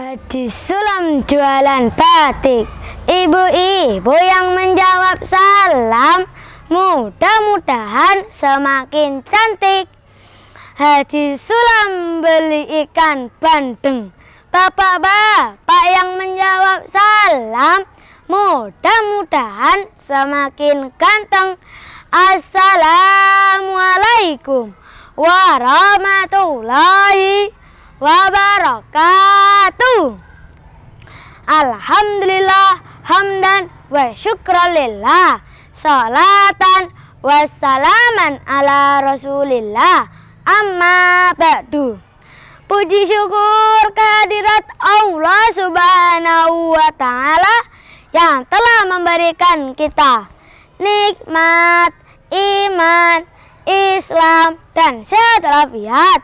Haji eh, Sulam jualan batik Ibu-ibu yang menjawab salam Mudah-mudahan semakin cantik Haji eh, Sulam beli ikan bandeng Bapak-bapak yang menjawab salam Mudah-mudahan semakin ganteng Assalamualaikum warahmatullahi wabarakatuh wabarakatuh. Alhamdulillah hamdan wa syukralillah. Salatan wa salaman ala rasulillah. Amma ba'du. Puji syukur kehadirat Allah subhanahu wa ta'ala yang telah memberikan kita nikmat, iman, Islam, dan sehat walafiat.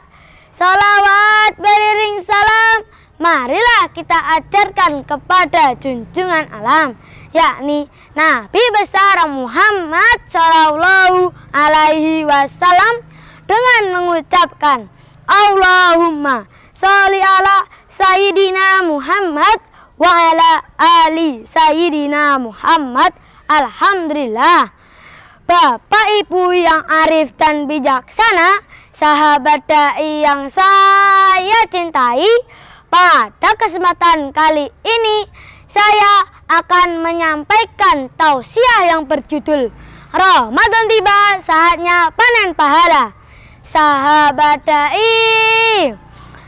Salawat beriring salam marilah kita ajarkan kepada junjungan alam, yakni Nabi besar Muhammad Shallallahu Alaihi Wasallam dengan mengucapkan Allahumma sholli ala Sayyidina Muhammad wa ala ali Sayyidina Muhammad Alhamdulillah Bapak Ibu yang arif dan bijaksana Sahabat da'i yang saya cintai pada kesempatan kali ini saya akan menyampaikan tausiah yang berjudul Ramadan tiba saatnya panen pahala Sahabat da'i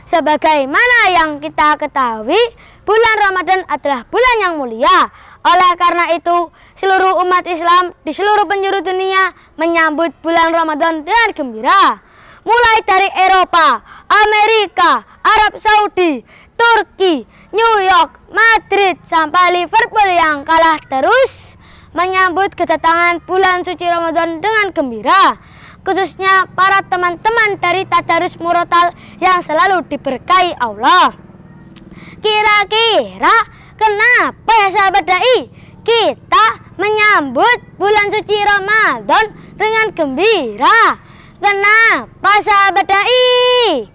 Sebagaimana yang kita ketahui bulan Ramadan adalah bulan yang mulia Oleh karena itu seluruh umat Islam di seluruh penjuru dunia menyambut bulan Ramadan dengan gembira Mulai dari Eropa, Amerika, Arab Saudi, Turki, New York, Madrid, sampai Liverpool yang kalah terus menyambut kedatangan bulan suci Ramadan dengan gembira. Khususnya para teman-teman dari Tadarus Murotal yang selalu diberkahi Allah. Kira-kira kenapa ya sahabat da'i kita menyambut bulan suci Ramadan dengan gembira? Kenapa sahabat da'i?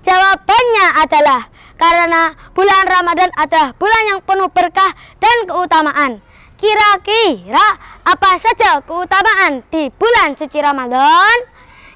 Jawabannya adalah karena bulan Ramadan adalah bulan yang penuh berkah dan keutamaan. Kira-kira apa saja keutamaan di bulan suci Ramadan?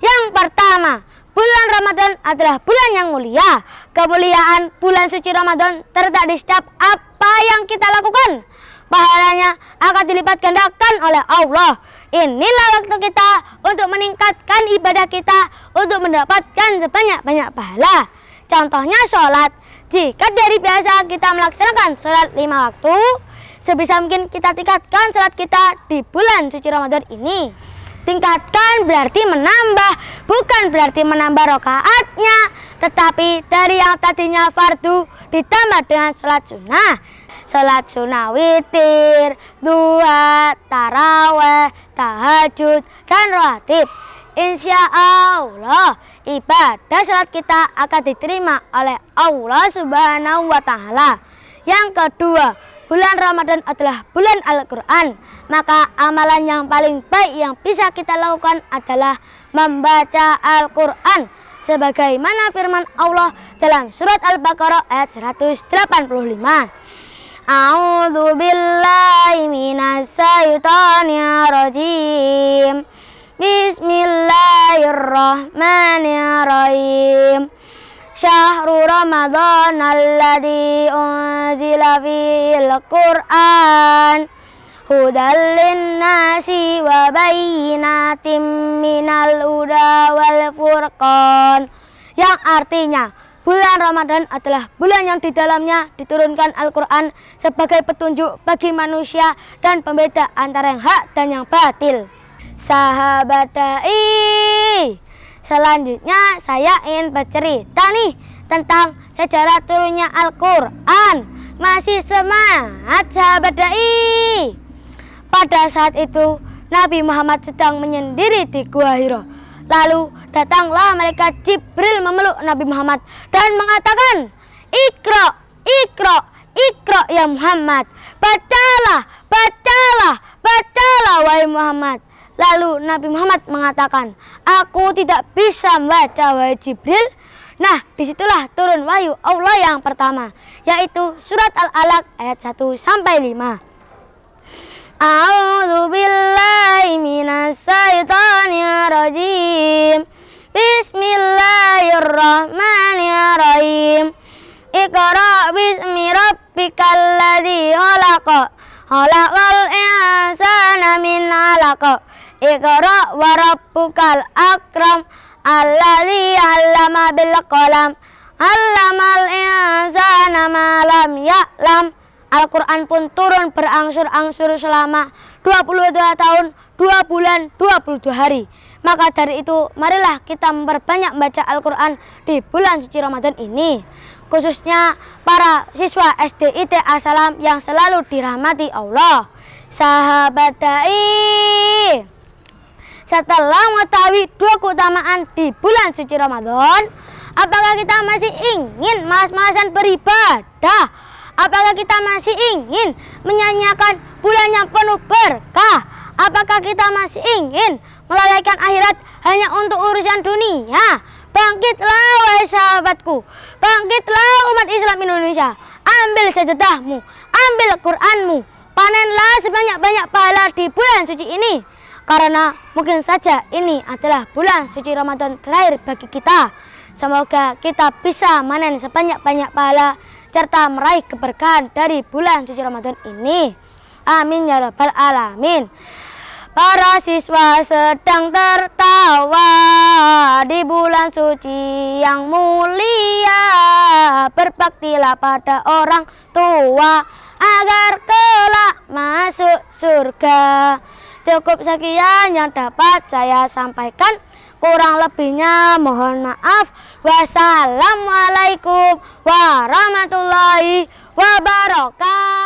Yang pertama, bulan Ramadan adalah bulan yang mulia. Kemuliaan bulan suci Ramadan terletak di setiap apa yang kita lakukan. Pahalanya akan dilipat gandakan oleh Allah. Inilah waktu kita untuk meningkatkan ibadah kita untuk mendapatkan sebanyak-banyak pahala. Contohnya sholat, jika dari biasa kita melaksanakan sholat lima waktu, sebisa mungkin kita tingkatkan sholat kita di bulan suci Ramadan ini. Tingkatkan berarti menambah, bukan berarti menambah rokaatnya, tetapi dari yang tadinya fardu ditambah dengan sholat sunnah. Sholat sunnah witir, duha, taraweh, tahajud, dan rohatib. Insya Allah ibadah sholat kita akan diterima oleh Allah Subhanahu wa Ta'ala. Yang kedua, bulan Ramadan adalah bulan Al-Quran. Maka amalan yang paling baik yang bisa kita lakukan adalah membaca Al-Quran. Sebagaimana firman Allah dalam surat Al-Baqarah ayat 185. A'udzu billahi Bismillahirrahmanirrahim Syahrul Ramadan alladhi unzila fil Qur'an Hudal linnasi wa bayinatim minal huda wal furqan Yang artinya bulan Ramadan adalah bulan yang di dalamnya diturunkan Al-Quran sebagai petunjuk bagi manusia dan pembeda antara yang hak dan yang batil sahabat dai. Selanjutnya saya ingin bercerita nih tentang sejarah turunnya Al-Quran. Masih semangat sahabat dai. Pada saat itu Nabi Muhammad sedang menyendiri di Gua Hiro. Lalu datanglah mereka Jibril memeluk Nabi Muhammad dan mengatakan, Ikro, Ikro, Ikro ya Muhammad. Bacalah, bacalah, bacalah wahai Muhammad. Lalu Nabi Muhammad mengatakan, aku tidak bisa membaca wahai Jibril. Nah, disitulah turun wahyu Allah yang pertama, yaitu surat Al-Alaq ayat 1 sampai 5. A'udhu billahi minasyaitonir rajim. Bismillahirrahmanirrahim. Ikhara' bismi rabbikal ladzi khalaq. Khalaqal insana min 'alaq. Iqra wa rabbukal akram alladhi 'allama bil qalam 'allamal insana ma lam ya'lam. Al-Qur'an pun turun berangsur-angsur selama 22 tahun, 2 bulan, 22 hari. Maka dari itu, marilah kita memperbanyak baca Al-Quran di bulan suci Ramadan ini. Khususnya para siswa SDIT Asalam yang selalu dirahmati Allah. Sahabat da'i. Setelah mengetahui dua keutamaan di bulan suci Ramadan, apakah kita masih ingin malas-malasan beribadah? Apakah kita masih ingin menyanyiakan bulan yang penuh berkah? Apakah kita masih ingin melalaikan akhirat hanya untuk urusan dunia? Bangkitlah wahai sahabatku, bangkitlah umat Islam Indonesia. Ambil sejedahmu, ambil Quranmu, panenlah sebanyak-banyak pahala di bulan suci ini. Karena mungkin saja ini adalah bulan suci Ramadan terakhir bagi kita. Semoga kita bisa manen sebanyak-banyak pahala serta meraih keberkahan dari bulan suci Ramadan ini. Amin ya rabbal alamin. Para siswa sedang tertawa di bulan suci yang mulia. Berbaktilah pada orang tua agar kelak masuk surga. Cukup sekian yang dapat saya sampaikan. Kurang lebihnya mohon maaf. Wassalamualaikum warahmatullahi wabarakatuh.